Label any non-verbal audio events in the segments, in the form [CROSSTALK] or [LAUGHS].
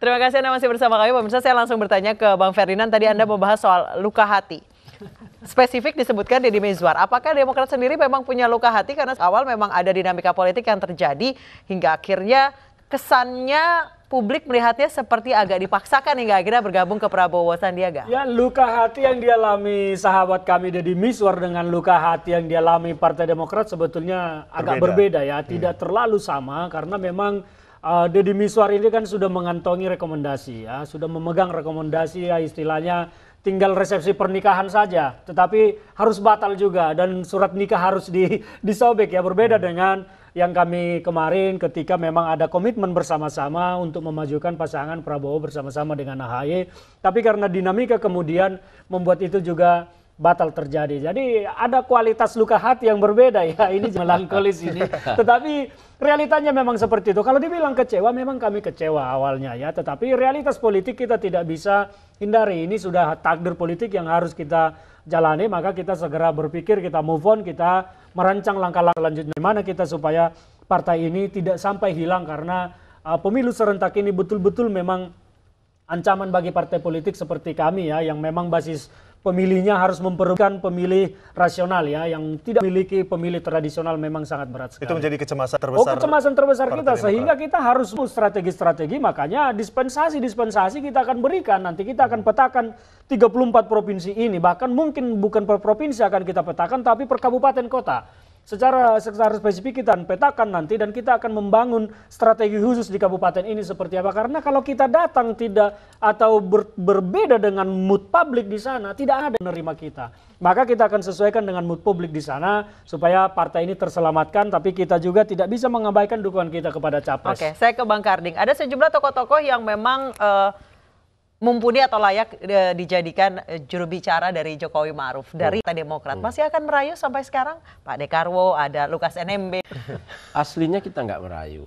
Terima kasih Anda masih bersama kami. Pemirsa saya langsung bertanya ke Bang Ferdinand. Tadi Anda hmm. membahas soal luka hati. Spesifik disebutkan Deddy Mizwar. Apakah Demokrat sendiri memang punya luka hati karena awal memang ada dinamika politik yang terjadi hingga akhirnya kesannya publik melihatnya seperti agak dipaksakan hingga akhirnya bergabung ke Prabowo Sandiaga. Ya luka hati yang dialami sahabat kami Deddy Miswar dengan luka hati yang dialami Partai Demokrat sebetulnya agak berbeda, berbeda ya. Hmm. Tidak hmm. terlalu sama karena memang uh, Deddy Miswar ini kan sudah mengantongi rekomendasi ya, sudah memegang rekomendasi ya istilahnya tinggal resepsi pernikahan saja, tetapi harus batal juga dan surat nikah harus di, [LAUGHS] disobek ya berbeda hmm. dengan yang kami kemarin ketika memang ada komitmen bersama-sama untuk memajukan pasangan Prabowo bersama-sama dengan AHY, tapi karena dinamika kemudian membuat itu juga batal terjadi. Jadi ada kualitas luka hati yang berbeda ya. Ini [LAUGHS] melankolis ini. Tetapi realitanya memang seperti itu. Kalau dibilang kecewa memang kami kecewa awalnya ya. Tetapi realitas politik kita tidak bisa hindari. Ini sudah takdir politik yang harus kita jalani. Maka kita segera berpikir, kita move on, kita merancang langkah-langkah lanjutnya. Gimana kita supaya partai ini tidak sampai hilang karena uh, pemilu serentak ini betul-betul memang ancaman bagi partai politik seperti kami ya yang memang basis pemilihnya harus memperebutkan pemilih rasional ya yang tidak memiliki pemilih tradisional memang sangat berat sekali. Itu menjadi kecemasan oh, terbesar. Oh, kecemasan terbesar kita demokrat. sehingga kita harus strategi-strategi makanya dispensasi-dispensasi kita akan berikan nanti kita akan petakan 34 provinsi ini bahkan mungkin bukan per provinsi akan kita petakan tapi per kabupaten kota secara secara spesifik kita petakan nanti dan kita akan membangun strategi khusus di kabupaten ini seperti apa karena kalau kita datang tidak atau ber, berbeda dengan mood publik di sana tidak ada menerima kita maka kita akan sesuaikan dengan mood publik di sana supaya partai ini terselamatkan tapi kita juga tidak bisa mengabaikan dukungan kita kepada capres. Oke, saya ke Bang Karding. Ada sejumlah tokoh-tokoh yang memang uh, mumpuni atau layak e, dijadikan e, juru bicara dari Jokowi Maruf hmm. dari Partai Demokrat. Hmm. Masih akan merayu sampai sekarang Pak Dekarwo, ada Lukas NMB. [LAUGHS] Aslinya kita nggak merayu.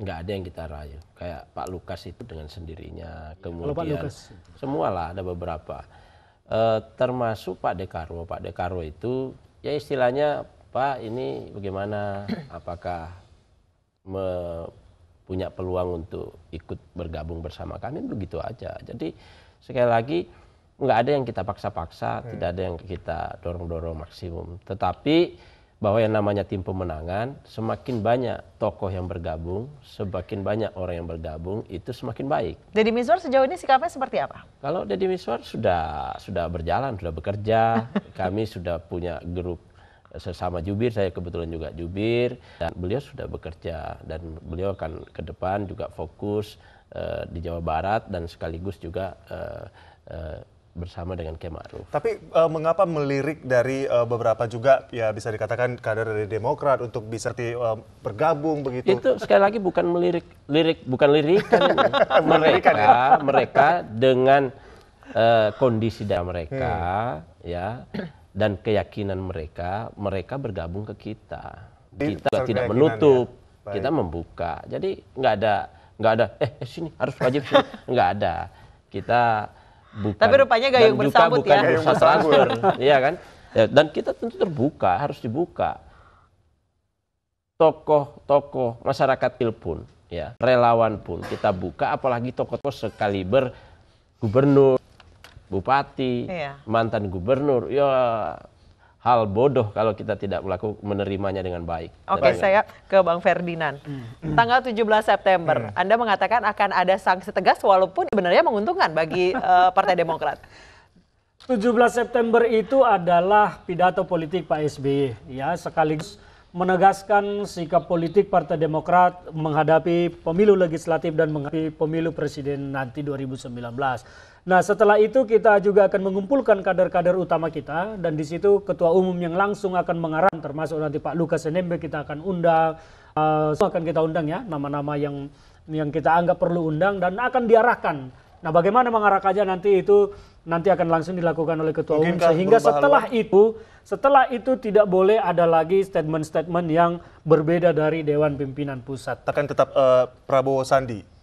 Nggak ada yang kita rayu. Kayak Pak Lukas itu dengan sendirinya. Iya, kemudian Pak Lukas. semualah ada beberapa. E, termasuk Pak Dekarwo. Pak Dekarwo itu ya istilahnya Pak ini bagaimana apakah me punya peluang untuk ikut bergabung bersama kami begitu aja. Jadi sekali lagi nggak ada yang kita paksa-paksa, hmm. tidak ada yang kita dorong-dorong maksimum. Tetapi bahwa yang namanya tim pemenangan semakin banyak tokoh yang bergabung, semakin banyak orang yang bergabung itu semakin baik. Deddy Miswar sejauh ini sikapnya seperti apa? Kalau Deddy Miswar sudah sudah berjalan, sudah bekerja, [LAUGHS] kami sudah punya grup sesama jubir saya kebetulan juga jubir dan beliau sudah bekerja dan beliau akan ke depan juga fokus uh, di Jawa Barat dan sekaligus juga uh, uh, bersama dengan Kemaru. Tapi uh, mengapa melirik dari uh, beberapa juga ya bisa dikatakan kader dari Demokrat untuk bisa di, uh, bergabung begitu? Itu sekali lagi bukan melirik lirik bukan lirikan [LAUGHS] mereka kan ya? mereka dengan uh, kondisi daerah mereka hmm. ya dan keyakinan mereka mereka bergabung ke kita kita Soal tidak menutup ya. kita membuka jadi nggak ada nggak ada eh, eh sini harus wajib sini [LAUGHS] nggak ada kita bukan tapi rupanya gayung bersambut bukan ya Bukan transfer, iya kan ya, dan kita tentu terbuka harus dibuka tokoh-tokoh masyarakat pun ya relawan pun kita buka apalagi tokoh-tokoh sekaliber gubernur bupati, iya. mantan gubernur, ya hal bodoh kalau kita tidak melakukan menerimanya dengan baik. Oke, okay, saya ke Bang Ferdinand. Hmm, hmm. Tanggal 17 September, hmm. Anda mengatakan akan ada sanksi tegas walaupun sebenarnya menguntungkan bagi uh, [LAUGHS] Partai Demokrat. 17 September itu adalah pidato politik Pak SBY ya, sekaligus menegaskan sikap politik Partai Demokrat menghadapi pemilu legislatif dan menghadapi pemilu presiden nanti 2019. Nah setelah itu kita juga akan mengumpulkan kader-kader utama kita dan di situ ketua umum yang langsung akan mengarang termasuk nanti Pak Lukas Nmb kita akan undang, uh, semua akan kita undang ya nama-nama yang yang kita anggap perlu undang dan akan diarahkan. Nah bagaimana mengarahkannya nanti itu nanti akan langsung dilakukan oleh ketua umum sehingga setelah itu setelah itu tidak boleh ada lagi statement-statement yang berbeda dari Dewan Pimpinan Pusat. Akan tetap uh, Prabowo Sandi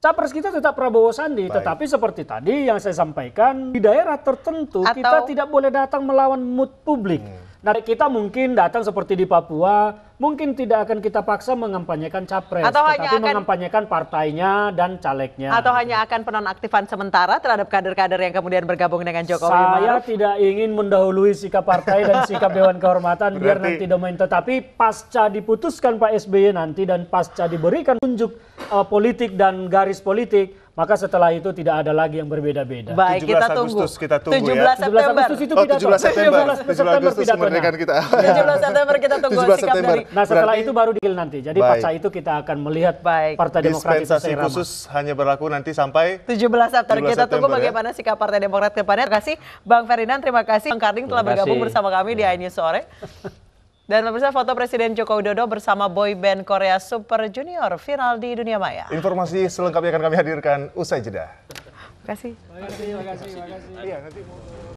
Capres kita tetap Prabowo Sandi, Baik. tetapi seperti tadi yang saya sampaikan di daerah tertentu Atau... kita tidak boleh datang melawan mood publik. Hmm. Nah, kita mungkin datang seperti di Papua mungkin tidak akan kita paksa mengampanyekan capres, atau tetapi hanya akan, mengampanyekan partainya dan calegnya. Atau hanya akan penonaktifan sementara terhadap kader-kader yang kemudian bergabung dengan Jokowi Saya Maruf. tidak ingin mendahului sikap partai dan sikap Dewan Kehormatan biar nanti domain. Tetapi pasca diputuskan Pak SBY nanti dan pasca diberikan tunjuk uh, politik dan garis politik, maka setelah itu tidak ada lagi yang berbeda-beda. Baik, 17 kita tunggu. Agustus kita tunggu 17 ya. 17 September. Agustus itu oh, 17 September. 17 September pidatonya. Kita. 17 September kita tunggu 17 sikap dari. Nah, setelah Berarti, itu baru deal nanti. Jadi pasca itu kita akan melihat Baik. Partai Demokrat itu Dispensasi khusus hanya berlaku nanti sampai 17 September. 17 kita September, tunggu ya. bagaimana ya. sikap Partai Demokrat ke Terima kasih Bang Ferdinand, terima kasih Bang Karding telah bergabung bersama kami di ya. iNews sore. Dan pemirsa foto Presiden Joko Widodo bersama boy band Korea Super Junior viral di dunia maya. Informasi selengkapnya akan kami hadirkan usai jeda. Terima kasih. Terima kasih, terima kasih. Iya, nanti